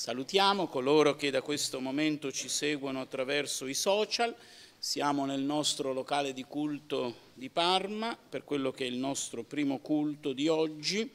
Salutiamo coloro che da questo momento ci seguono attraverso i social. Siamo nel nostro locale di culto di Parma per quello che è il nostro primo culto di oggi.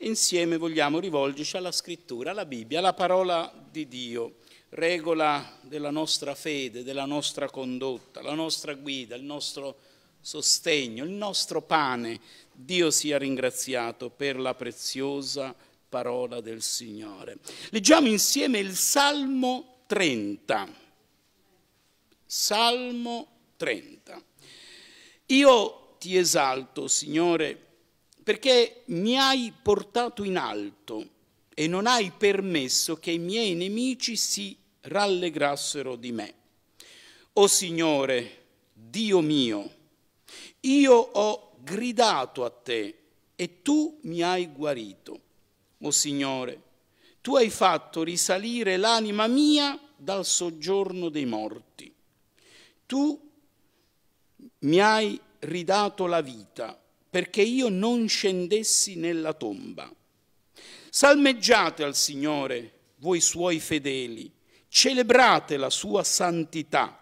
Insieme vogliamo rivolgerci alla scrittura, alla Bibbia, alla parola di Dio, regola della nostra fede, della nostra condotta, la nostra guida, il nostro sostegno, il nostro pane. Dio sia ringraziato per la preziosa parola del Signore. Leggiamo insieme il Salmo 30. Salmo 30. Io ti esalto, Signore, perché mi hai portato in alto e non hai permesso che i miei nemici si rallegrassero di me. O oh, Signore, Dio mio, io ho gridato a te e tu mi hai guarito o Signore, tu hai fatto risalire l'anima mia dal soggiorno dei morti. Tu mi hai ridato la vita perché io non scendessi nella tomba. Salmeggiate al Signore, voi suoi fedeli, celebrate la sua santità,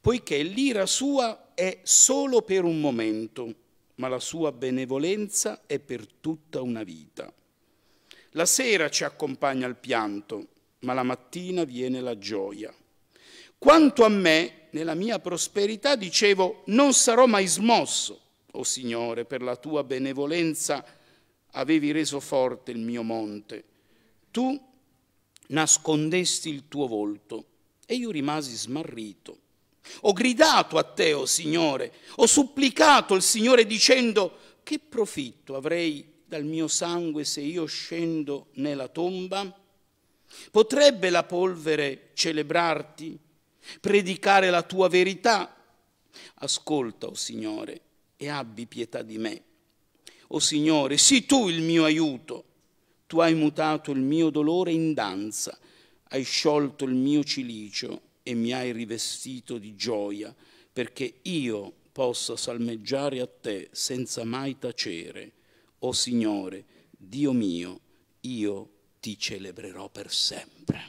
poiché l'ira sua è solo per un momento, ma la sua benevolenza è per tutta una vita. La sera ci accompagna il pianto, ma la mattina viene la gioia. Quanto a me, nella mia prosperità, dicevo, non sarò mai smosso. O oh Signore, per la tua benevolenza avevi reso forte il mio monte. Tu nascondesti il tuo volto e io rimasi smarrito. Ho gridato a te, o oh Signore, ho supplicato il Signore dicendo, che profitto avrei dal mio sangue se io scendo nella tomba? Potrebbe la polvere celebrarti, predicare la tua verità? Ascolta, o oh Signore, e abbi pietà di me. O oh Signore, sii tu il mio aiuto. Tu hai mutato il mio dolore in danza, hai sciolto il mio cilicio e mi hai rivestito di gioia, perché io possa salmeggiare a te senza mai tacere o oh Signore, Dio mio, io ti celebrerò per sempre.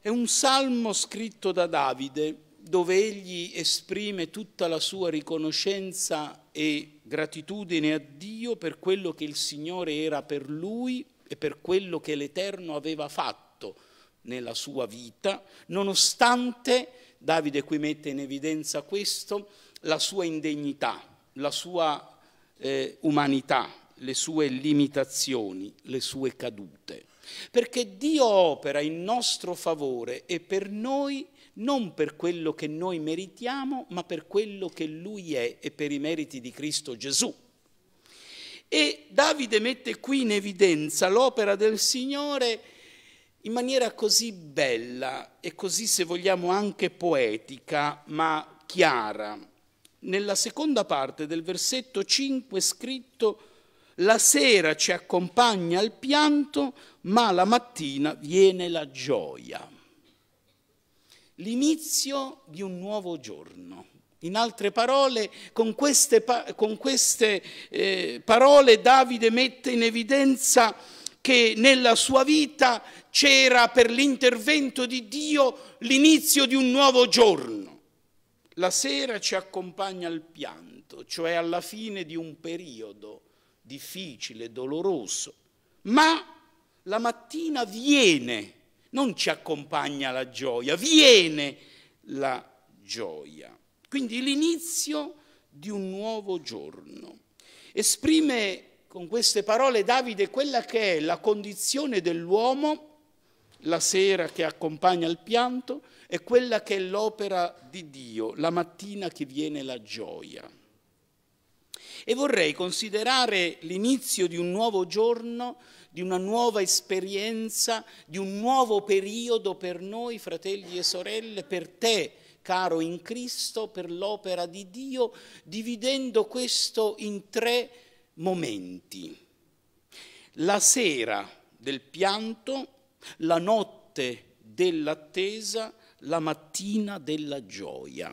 È un salmo scritto da Davide dove egli esprime tutta la sua riconoscenza e gratitudine a Dio per quello che il Signore era per lui e per quello che l'Eterno aveva fatto nella sua vita, nonostante, Davide qui mette in evidenza questo, la sua indegnità, la sua eh, umanità, le sue limitazioni, le sue cadute. Perché Dio opera in nostro favore e per noi non per quello che noi meritiamo, ma per quello che Lui è e per i meriti di Cristo Gesù. E Davide mette qui in evidenza l'opera del Signore in maniera così bella e così, se vogliamo, anche poetica, ma chiara nella seconda parte del versetto 5 è scritto la sera ci accompagna il pianto, ma la mattina viene la gioia. L'inizio di un nuovo giorno. In altre parole, con queste, con queste eh, parole Davide mette in evidenza che nella sua vita c'era per l'intervento di Dio l'inizio di un nuovo giorno. La sera ci accompagna al pianto, cioè alla fine di un periodo difficile, doloroso, ma la mattina viene, non ci accompagna la gioia, viene la gioia. Quindi l'inizio di un nuovo giorno. Esprime con queste parole Davide quella che è la condizione dell'uomo la sera che accompagna il pianto e quella che è l'opera di Dio, la mattina che viene la gioia. E vorrei considerare l'inizio di un nuovo giorno, di una nuova esperienza, di un nuovo periodo per noi, fratelli e sorelle, per te, caro in Cristo, per l'opera di Dio, dividendo questo in tre momenti. La sera del pianto, la notte dell'attesa, la mattina della gioia.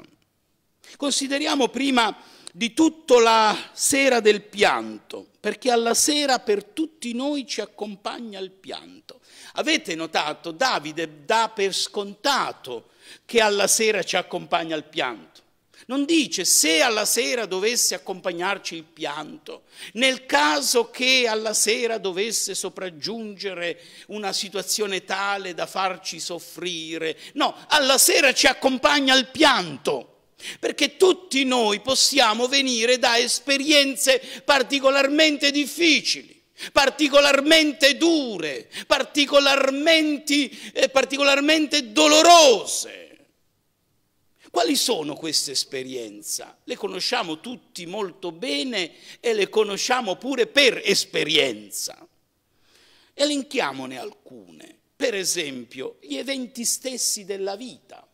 Consideriamo prima di tutto la sera del pianto, perché alla sera per tutti noi ci accompagna il pianto. Avete notato, Davide dà per scontato che alla sera ci accompagna il pianto. Non dice se alla sera dovesse accompagnarci il pianto, nel caso che alla sera dovesse sopraggiungere una situazione tale da farci soffrire. No, alla sera ci accompagna il pianto. Perché tutti noi possiamo venire da esperienze particolarmente difficili particolarmente dure, particolarmente, eh, particolarmente dolorose. Quali sono queste esperienze? Le conosciamo tutti molto bene e le conosciamo pure per esperienza. Elenchiamone alcune. Per esempio, gli eventi stessi della vita.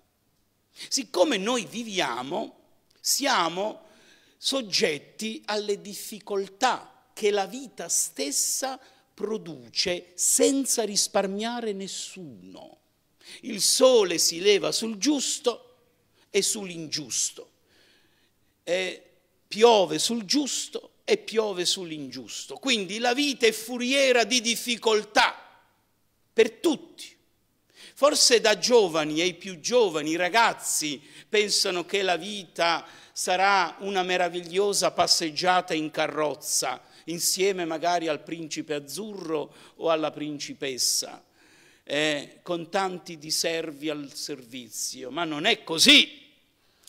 Siccome noi viviamo, siamo soggetti alle difficoltà che la vita stessa produce senza risparmiare nessuno. Il sole si leva sul giusto e sull'ingiusto. E piove sul giusto e piove sull'ingiusto. Quindi la vita è furiera di difficoltà per tutti. Forse da giovani e i più giovani, ragazzi, pensano che la vita sarà una meravigliosa passeggiata in carrozza, insieme magari al principe azzurro o alla principessa, eh, con tanti diservi al servizio. Ma non è così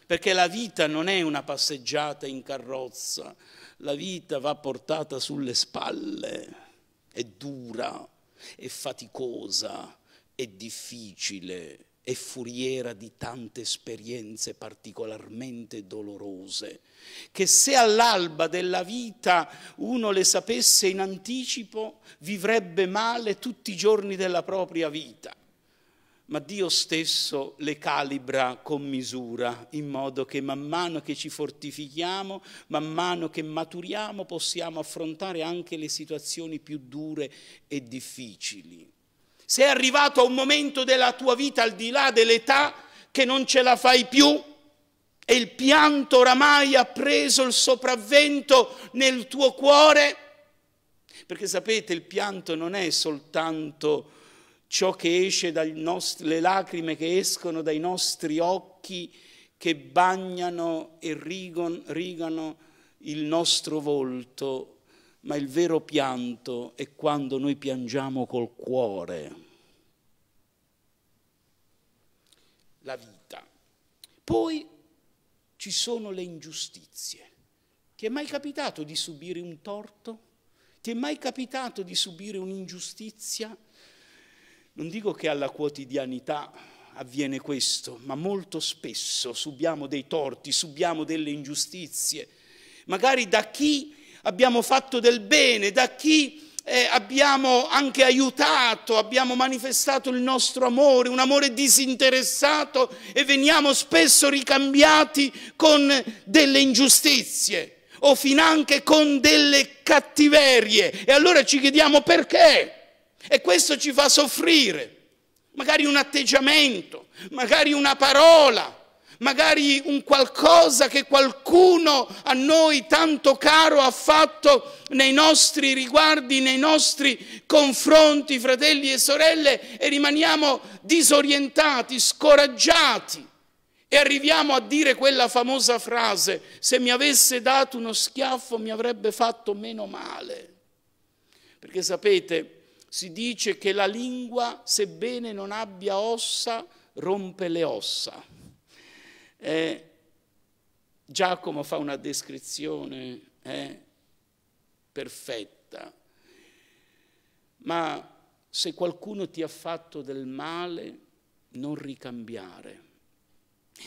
perché la vita non è una passeggiata in carrozza, la vita va portata sulle spalle, è dura, è faticosa, è difficile, è furiera di tante esperienze particolarmente dolorose, che se all'alba della vita uno le sapesse in anticipo, vivrebbe male tutti i giorni della propria vita ma Dio stesso le calibra con misura, in modo che man mano che ci fortifichiamo, man mano che maturiamo, possiamo affrontare anche le situazioni più dure e difficili. Sei arrivato a un momento della tua vita al di là dell'età che non ce la fai più e il pianto oramai ha preso il sopravvento nel tuo cuore, perché sapete il pianto non è soltanto ciò che esce dalle lacrime che escono dai nostri occhi, che bagnano e rigon, rigano il nostro volto, ma il vero pianto è quando noi piangiamo col cuore. La vita. Poi ci sono le ingiustizie. Ti è mai capitato di subire un torto? Ti è mai capitato di subire un'ingiustizia? Non dico che alla quotidianità avviene questo, ma molto spesso subiamo dei torti, subiamo delle ingiustizie, magari da chi abbiamo fatto del bene, da chi eh, abbiamo anche aiutato, abbiamo manifestato il nostro amore, un amore disinteressato e veniamo spesso ricambiati con delle ingiustizie o finanche con delle cattiverie. E allora ci chiediamo perché? E questo ci fa soffrire, magari un atteggiamento, magari una parola, magari un qualcosa che qualcuno a noi tanto caro ha fatto nei nostri riguardi, nei nostri confronti, fratelli e sorelle, e rimaniamo disorientati, scoraggiati. E arriviamo a dire quella famosa frase, se mi avesse dato uno schiaffo mi avrebbe fatto meno male. Perché sapete, si dice che la lingua, sebbene non abbia ossa, rompe le ossa. Eh, Giacomo fa una descrizione eh, perfetta, ma se qualcuno ti ha fatto del male, non ricambiare.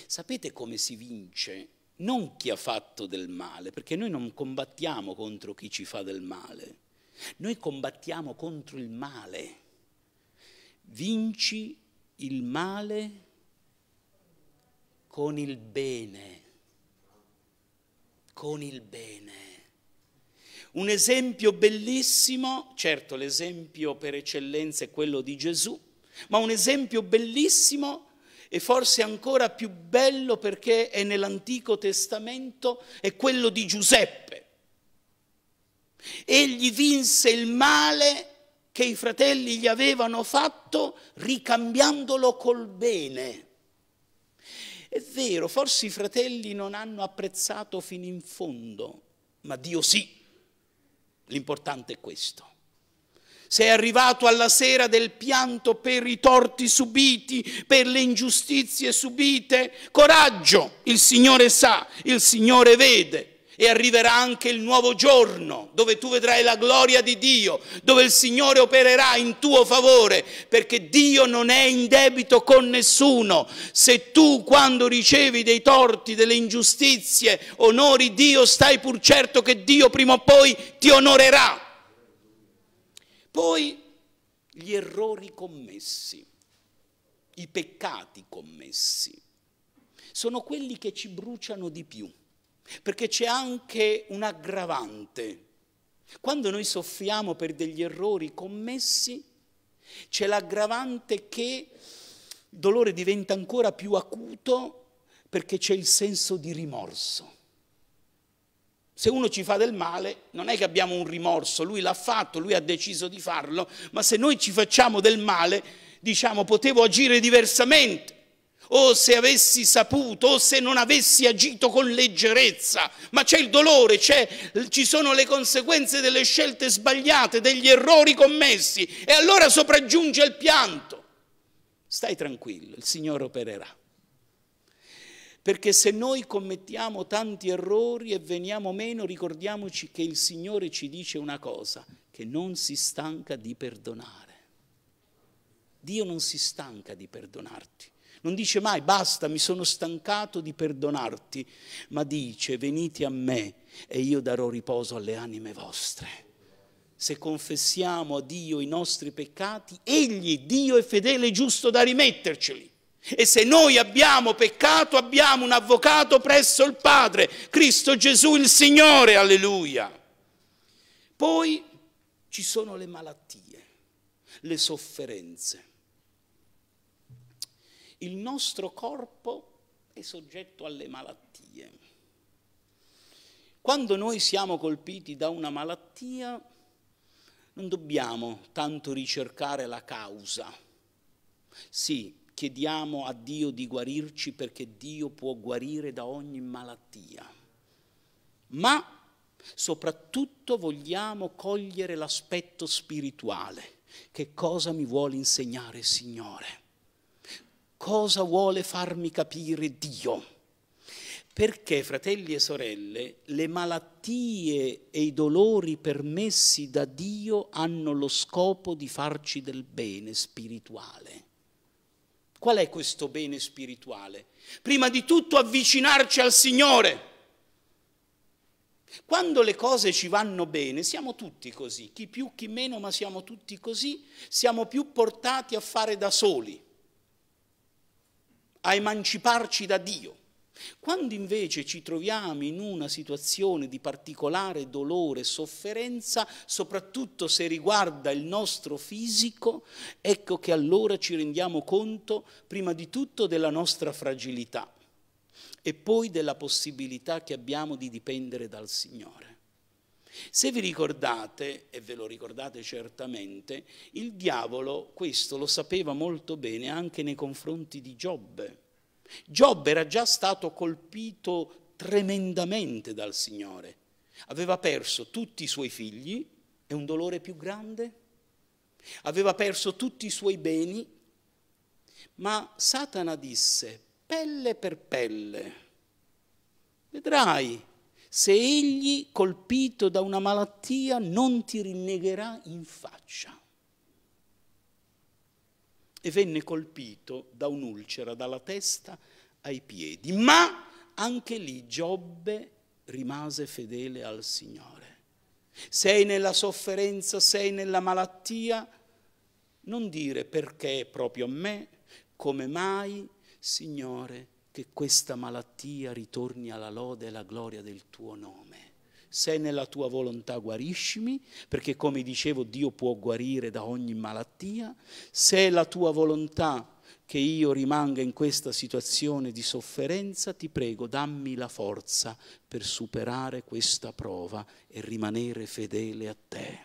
Sapete come si vince? Non chi ha fatto del male, perché noi non combattiamo contro chi ci fa del male noi combattiamo contro il male. Vinci il male con il bene. Con il bene. Un esempio bellissimo, certo l'esempio per eccellenza è quello di Gesù, ma un esempio bellissimo e forse ancora più bello perché è nell'Antico Testamento, è quello di Giuseppe. Egli vinse il male che i fratelli gli avevano fatto ricambiandolo col bene. È vero, forse i fratelli non hanno apprezzato fino in fondo, ma Dio sì. L'importante è questo. Sei arrivato alla sera del pianto per i torti subiti, per le ingiustizie subite. Coraggio, il Signore sa, il Signore vede e arriverà anche il nuovo giorno dove tu vedrai la gloria di Dio, dove il Signore opererà in tuo favore, perché Dio non è in debito con nessuno. Se tu quando ricevi dei torti, delle ingiustizie, onori Dio, stai pur certo che Dio prima o poi ti onorerà. Poi gli errori commessi, i peccati commessi, sono quelli che ci bruciano di più. Perché c'è anche un aggravante. Quando noi soffriamo per degli errori commessi, c'è l'aggravante che il dolore diventa ancora più acuto perché c'è il senso di rimorso. Se uno ci fa del male, non è che abbiamo un rimorso, lui l'ha fatto, lui ha deciso di farlo, ma se noi ci facciamo del male, diciamo potevo agire diversamente. Oh se avessi saputo, o se non avessi agito con leggerezza, ma c'è il dolore, ci sono le conseguenze delle scelte sbagliate, degli errori commessi e allora sopraggiunge il pianto. Stai tranquillo, il Signore opererà. Perché se noi commettiamo tanti errori e veniamo meno, ricordiamoci che il Signore ci dice una cosa, che non si stanca di perdonare. Dio non si stanca di perdonarti. Non dice mai basta, mi sono stancato di perdonarti, ma dice venite a me e io darò riposo alle anime vostre. Se confessiamo a Dio i nostri peccati, Egli, Dio è fedele e giusto da rimetterceli. E se noi abbiamo peccato, abbiamo un avvocato presso il Padre, Cristo Gesù il Signore, alleluia. Poi ci sono le malattie, le sofferenze il nostro corpo è soggetto alle malattie. Quando noi siamo colpiti da una malattia, non dobbiamo tanto ricercare la causa. Sì, chiediamo a Dio di guarirci perché Dio può guarire da ogni malattia, ma soprattutto vogliamo cogliere l'aspetto spirituale. Che cosa mi vuole insegnare il Signore? cosa vuole farmi capire Dio. Perché, fratelli e sorelle, le malattie e i dolori permessi da Dio hanno lo scopo di farci del bene spirituale. Qual è questo bene spirituale? Prima di tutto avvicinarci al Signore. Quando le cose ci vanno bene, siamo tutti così, chi più chi meno, ma siamo tutti così, siamo più portati a fare da soli a emanciparci da Dio. Quando invece ci troviamo in una situazione di particolare dolore, e sofferenza, soprattutto se riguarda il nostro fisico, ecco che allora ci rendiamo conto prima di tutto della nostra fragilità e poi della possibilità che abbiamo di dipendere dal Signore. Se vi ricordate, e ve lo ricordate certamente, il diavolo questo lo sapeva molto bene anche nei confronti di Giobbe. Giobbe era già stato colpito tremendamente dal Signore. Aveva perso tutti i suoi figli è un dolore più grande. Aveva perso tutti i suoi beni. Ma Satana disse, pelle per pelle, vedrai se egli, colpito da una malattia, non ti rinnegherà in faccia. E venne colpito da un'ulcera dalla testa ai piedi, ma anche lì Giobbe rimase fedele al Signore. Sei nella sofferenza, sei nella malattia, non dire perché proprio a me, come mai, Signore, che questa malattia ritorni alla lode e alla gloria del tuo nome. Se nella tua volontà guariscimi, perché come dicevo Dio può guarire da ogni malattia, se è la tua volontà che io rimanga in questa situazione di sofferenza, ti prego dammi la forza per superare questa prova e rimanere fedele a te.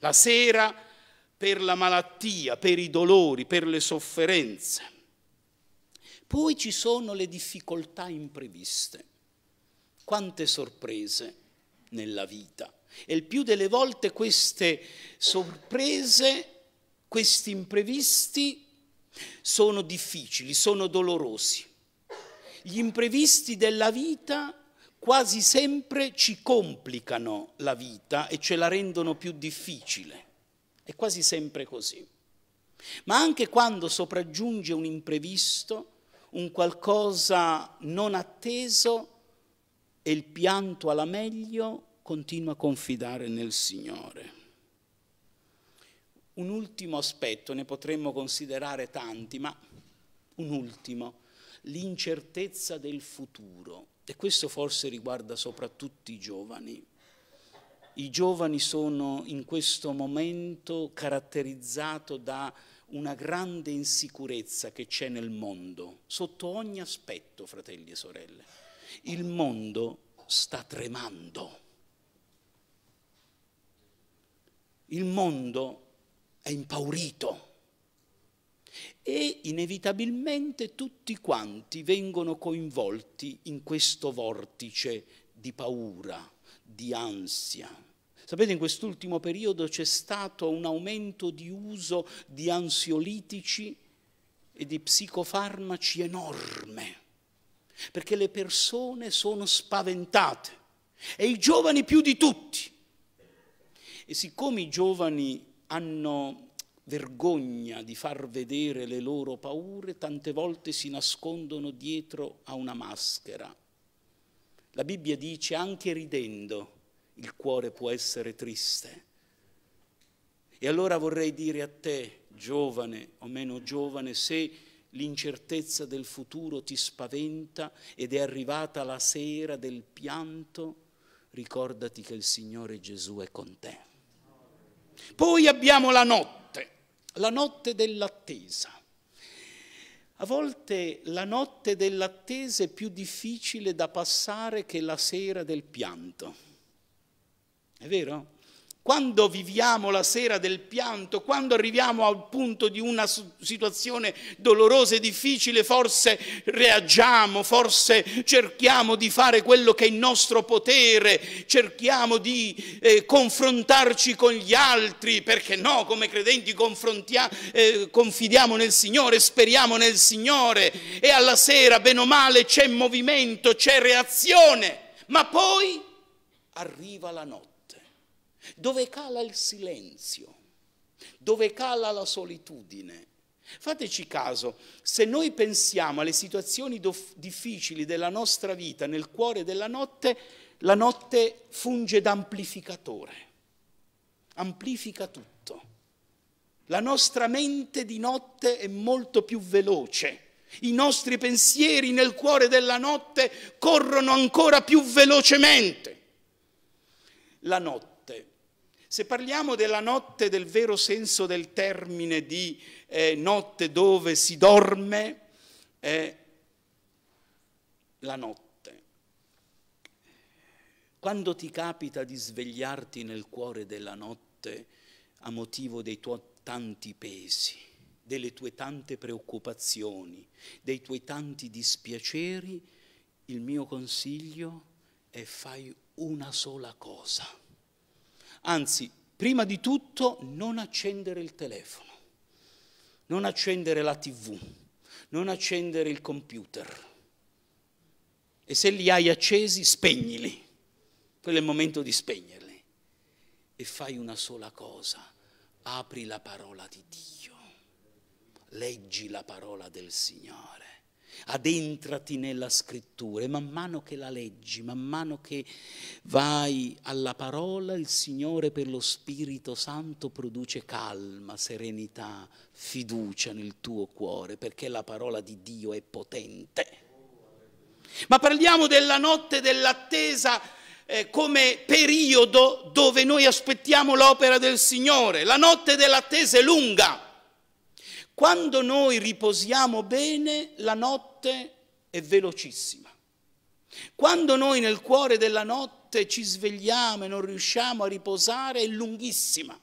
La sera per la malattia, per i dolori, per le sofferenze poi ci sono le difficoltà impreviste. Quante sorprese nella vita. E il più delle volte queste sorprese, questi imprevisti sono difficili, sono dolorosi. Gli imprevisti della vita quasi sempre ci complicano la vita e ce la rendono più difficile. È quasi sempre così. Ma anche quando sopraggiunge un imprevisto, un qualcosa non atteso e il pianto alla meglio continua a confidare nel Signore. Un ultimo aspetto, ne potremmo considerare tanti, ma un ultimo, l'incertezza del futuro. E questo forse riguarda soprattutto i giovani. I giovani sono in questo momento caratterizzato da una grande insicurezza che c'è nel mondo, sotto ogni aspetto, fratelli e sorelle. Il mondo sta tremando. Il mondo è impaurito e inevitabilmente tutti quanti vengono coinvolti in questo vortice di paura, di ansia, Sapete, in quest'ultimo periodo c'è stato un aumento di uso di ansiolitici e di psicofarmaci enorme, perché le persone sono spaventate e i giovani più di tutti. E siccome i giovani hanno vergogna di far vedere le loro paure, tante volte si nascondono dietro a una maschera. La Bibbia dice anche ridendo, il cuore può essere triste. E allora vorrei dire a te, giovane o meno giovane, se l'incertezza del futuro ti spaventa ed è arrivata la sera del pianto, ricordati che il Signore Gesù è con te. Poi abbiamo la notte, la notte dell'attesa. A volte la notte dell'attesa è più difficile da passare che la sera del pianto. È vero? Quando viviamo la sera del pianto, quando arriviamo al punto di una situazione dolorosa e difficile, forse reagiamo, forse cerchiamo di fare quello che è in nostro potere, cerchiamo di eh, confrontarci con gli altri, perché no, come credenti eh, confidiamo nel Signore, speriamo nel Signore e alla sera, bene o male, c'è movimento, c'è reazione, ma poi arriva la notte dove cala il silenzio, dove cala la solitudine. Fateci caso, se noi pensiamo alle situazioni difficili della nostra vita nel cuore della notte, la notte funge da amplificatore, amplifica tutto. La nostra mente di notte è molto più veloce. I nostri pensieri nel cuore della notte corrono ancora più velocemente. La notte se parliamo della notte del vero senso del termine di eh, notte dove si dorme, è la notte. Quando ti capita di svegliarti nel cuore della notte a motivo dei tuoi tanti pesi, delle tue tante preoccupazioni, dei tuoi tanti dispiaceri, il mio consiglio è fai una sola cosa Anzi, prima di tutto non accendere il telefono, non accendere la tv, non accendere il computer. E se li hai accesi, spegnili. Quello è il momento di spegnerli. E fai una sola cosa, apri la parola di Dio, leggi la parola del Signore adentrati nella scrittura e man mano che la leggi, man mano che vai alla parola, il Signore per lo Spirito Santo produce calma, serenità, fiducia nel tuo cuore, perché la parola di Dio è potente. Ma parliamo della notte dell'attesa eh, come periodo dove noi aspettiamo l'opera del Signore. La notte dell'attesa è lunga. Quando noi riposiamo bene, la notte è velocissima. Quando noi nel cuore della notte ci svegliamo e non riusciamo a riposare, è lunghissima.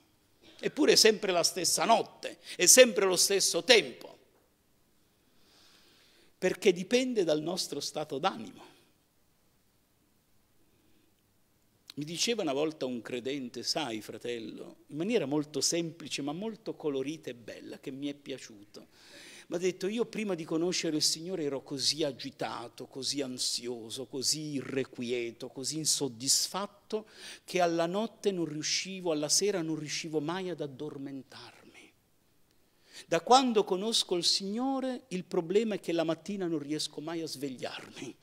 Eppure è sempre la stessa notte, è sempre lo stesso tempo. Perché dipende dal nostro stato d'animo. Mi diceva una volta un credente, sai fratello, in maniera molto semplice ma molto colorita e bella, che mi è piaciuto, mi ha detto io prima di conoscere il Signore ero così agitato, così ansioso, così irrequieto, così insoddisfatto che alla notte non riuscivo, alla sera non riuscivo mai ad addormentarmi. Da quando conosco il Signore il problema è che la mattina non riesco mai a svegliarmi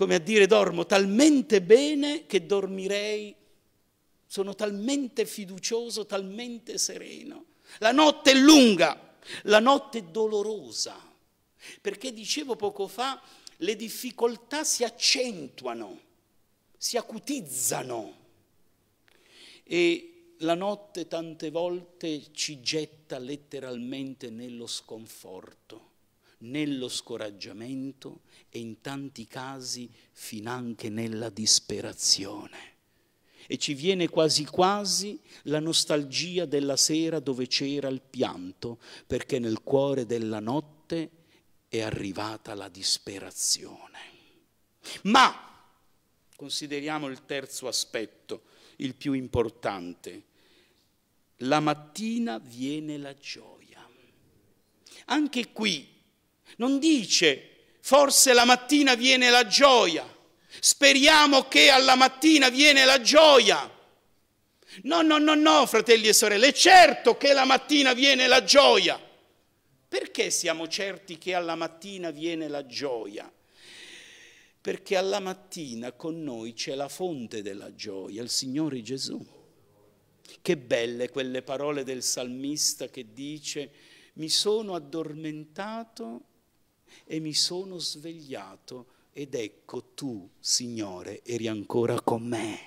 come a dire dormo talmente bene che dormirei, sono talmente fiducioso, talmente sereno. La notte è lunga, la notte è dolorosa, perché dicevo poco fa, le difficoltà si accentuano, si acutizzano e la notte tante volte ci getta letteralmente nello sconforto nello scoraggiamento e in tanti casi finanche nella disperazione. E ci viene quasi quasi la nostalgia della sera dove c'era il pianto, perché nel cuore della notte è arrivata la disperazione. Ma consideriamo il terzo aspetto, il più importante. La mattina viene la gioia. Anche qui non dice forse la mattina viene la gioia, speriamo che alla mattina viene la gioia. No, no, no, no, fratelli e sorelle, è certo che la mattina viene la gioia. Perché siamo certi che alla mattina viene la gioia? Perché alla mattina con noi c'è la fonte della gioia, il Signore Gesù. Che belle quelle parole del salmista che dice, mi sono addormentato e mi sono svegliato ed ecco tu, Signore, eri ancora con me.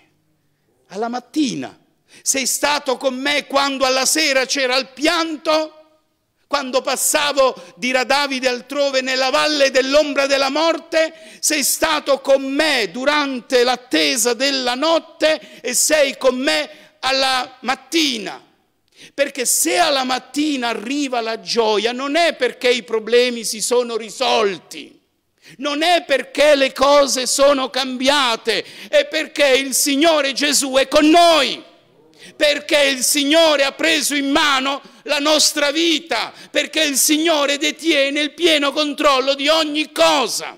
Alla mattina sei stato con me quando alla sera c'era il pianto, quando passavo, dirà Davide altrove, nella valle dell'ombra della morte, sei stato con me durante l'attesa della notte e sei con me alla mattina. Perché se alla mattina arriva la gioia non è perché i problemi si sono risolti, non è perché le cose sono cambiate, è perché il Signore Gesù è con noi perché il Signore ha preso in mano la nostra vita, perché il Signore detiene il pieno controllo di ogni cosa.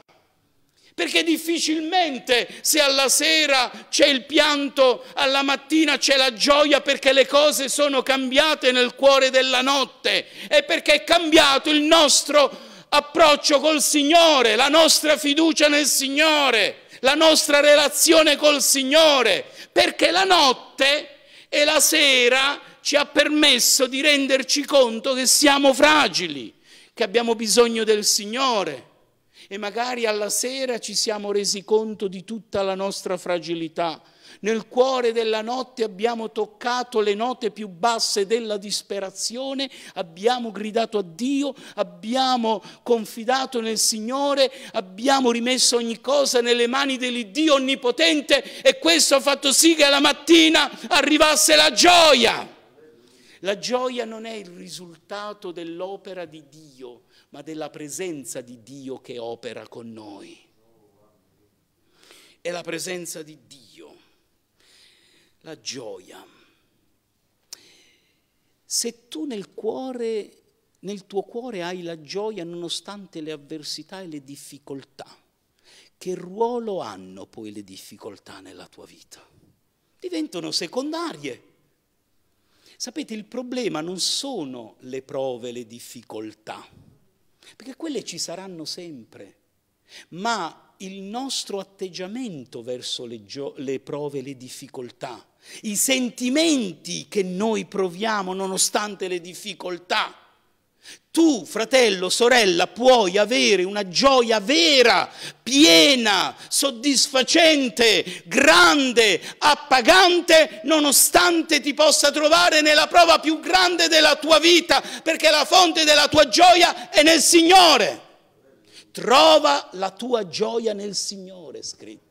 Perché difficilmente se alla sera c'è il pianto, alla mattina c'è la gioia perché le cose sono cambiate nel cuore della notte e perché è cambiato il nostro approccio col Signore, la nostra fiducia nel Signore, la nostra relazione col Signore, perché la notte e la sera ci ha permesso di renderci conto che siamo fragili, che abbiamo bisogno del Signore e magari alla sera ci siamo resi conto di tutta la nostra fragilità. Nel cuore della notte abbiamo toccato le note più basse della disperazione, abbiamo gridato a Dio, abbiamo confidato nel Signore, abbiamo rimesso ogni cosa nelle mani dell'Iddio Onnipotente e questo ha fatto sì che alla mattina arrivasse la gioia. La gioia non è il risultato dell'opera di Dio, ma della presenza di Dio che opera con noi. È la presenza di Dio, la gioia. Se tu nel cuore, nel tuo cuore hai la gioia nonostante le avversità e le difficoltà, che ruolo hanno poi le difficoltà nella tua vita? Diventano secondarie. Sapete, il problema non sono le prove, le difficoltà perché quelle ci saranno sempre, ma il nostro atteggiamento verso le, le prove, le difficoltà, i sentimenti che noi proviamo nonostante le difficoltà, tu, fratello, sorella, puoi avere una gioia vera, piena, soddisfacente, grande, appagante, nonostante ti possa trovare nella prova più grande della tua vita, perché la fonte della tua gioia è nel Signore. Trova la tua gioia nel Signore, scritto.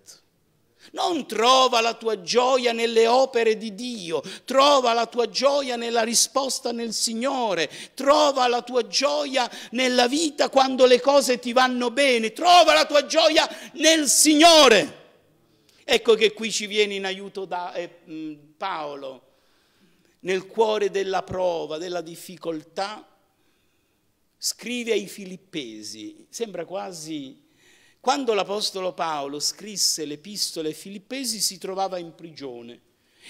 Non trova la tua gioia nelle opere di Dio, trova la tua gioia nella risposta nel Signore, trova la tua gioia nella vita quando le cose ti vanno bene, trova la tua gioia nel Signore. Ecco che qui ci viene in aiuto da, eh, mm, Paolo, nel cuore della prova, della difficoltà, scrive ai filippesi, sembra quasi quando l'Apostolo Paolo scrisse l'Epistola ai Filippesi si trovava in prigione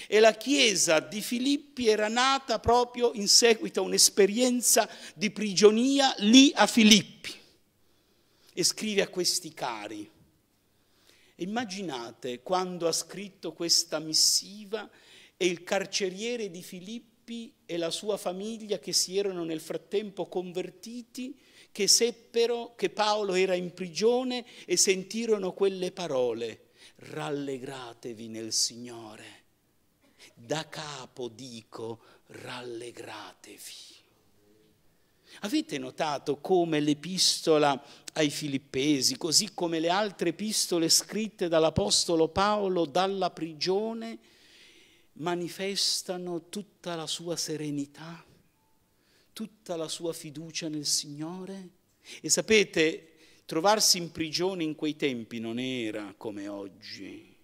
e la chiesa di Filippi era nata proprio in seguito a un'esperienza di prigionia lì a Filippi. E scrive a questi cari. Immaginate quando ha scritto questa missiva e il carceriere di Filippi e la sua famiglia che si erano nel frattempo convertiti che seppero che Paolo era in prigione e sentirono quelle parole, rallegratevi nel Signore. Da capo dico, rallegratevi. Avete notato come l'epistola ai filippesi, così come le altre epistole scritte dall'Apostolo Paolo dalla prigione, manifestano tutta la sua serenità? tutta la sua fiducia nel Signore? E sapete, trovarsi in prigione in quei tempi non era come oggi.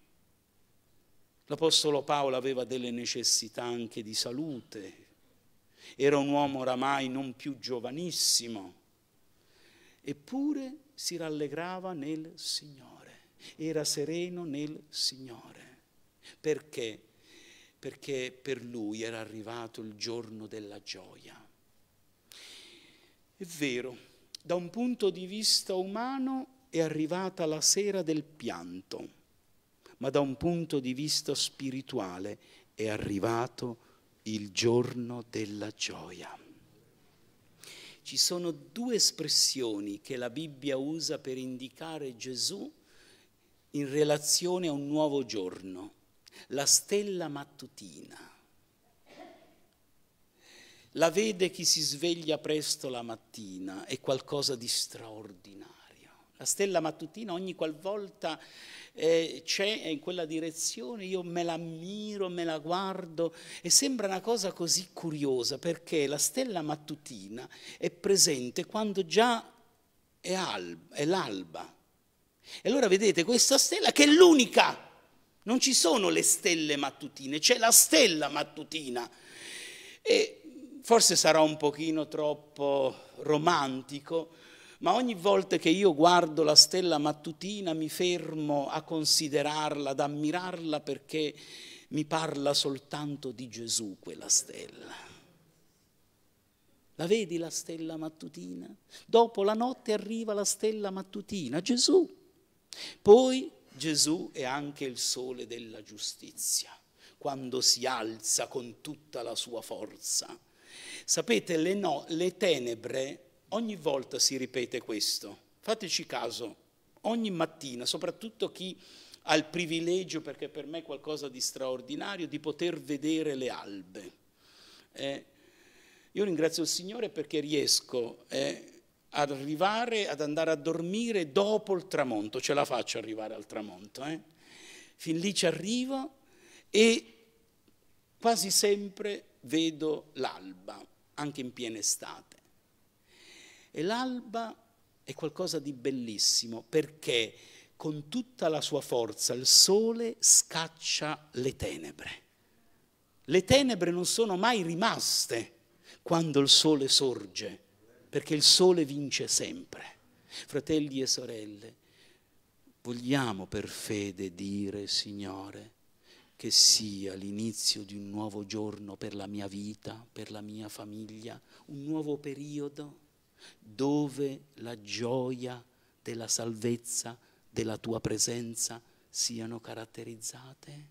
L'Apostolo Paolo aveva delle necessità anche di salute, era un uomo oramai non più giovanissimo, eppure si rallegrava nel Signore, era sereno nel Signore. Perché? Perché per lui era arrivato il giorno della gioia. È vero, da un punto di vista umano è arrivata la sera del pianto, ma da un punto di vista spirituale è arrivato il giorno della gioia. Ci sono due espressioni che la Bibbia usa per indicare Gesù in relazione a un nuovo giorno, la stella mattutina la vede chi si sveglia presto la mattina, è qualcosa di straordinario. La stella mattutina ogni qualvolta eh, c'è in quella direzione, io me la miro, me la guardo e sembra una cosa così curiosa perché la stella mattutina è presente quando già è, alba, è l'alba. E allora vedete questa stella che è l'unica, non ci sono le stelle mattutine, c'è la stella mattutina. E forse sarà un pochino troppo romantico, ma ogni volta che io guardo la stella mattutina mi fermo a considerarla, ad ammirarla perché mi parla soltanto di Gesù quella stella. La vedi la stella mattutina? Dopo la notte arriva la stella mattutina, Gesù. Poi Gesù è anche il sole della giustizia, quando si alza con tutta la sua forza Sapete, le, no, le tenebre, ogni volta si ripete questo. Fateci caso, ogni mattina, soprattutto chi ha il privilegio, perché per me è qualcosa di straordinario, di poter vedere le albe. Eh, io ringrazio il Signore perché riesco eh, ad arrivare, ad andare a dormire dopo il tramonto, ce la faccio arrivare al tramonto. Eh? Fin lì ci arrivo e quasi sempre vedo l'alba, anche in piena estate. E l'alba è qualcosa di bellissimo perché con tutta la sua forza il sole scaccia le tenebre. Le tenebre non sono mai rimaste quando il sole sorge, perché il sole vince sempre. Fratelli e sorelle, vogliamo per fede dire, Signore, che sia l'inizio di un nuovo giorno per la mia vita, per la mia famiglia, un nuovo periodo dove la gioia della salvezza, della tua presenza siano caratterizzate.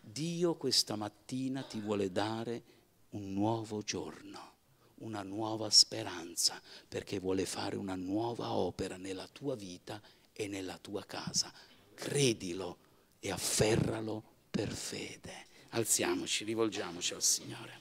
Dio questa mattina ti vuole dare un nuovo giorno, una nuova speranza, perché vuole fare una nuova opera nella tua vita e nella tua casa. Credilo e afferralo per fede. Alziamoci, rivolgiamoci al Signore.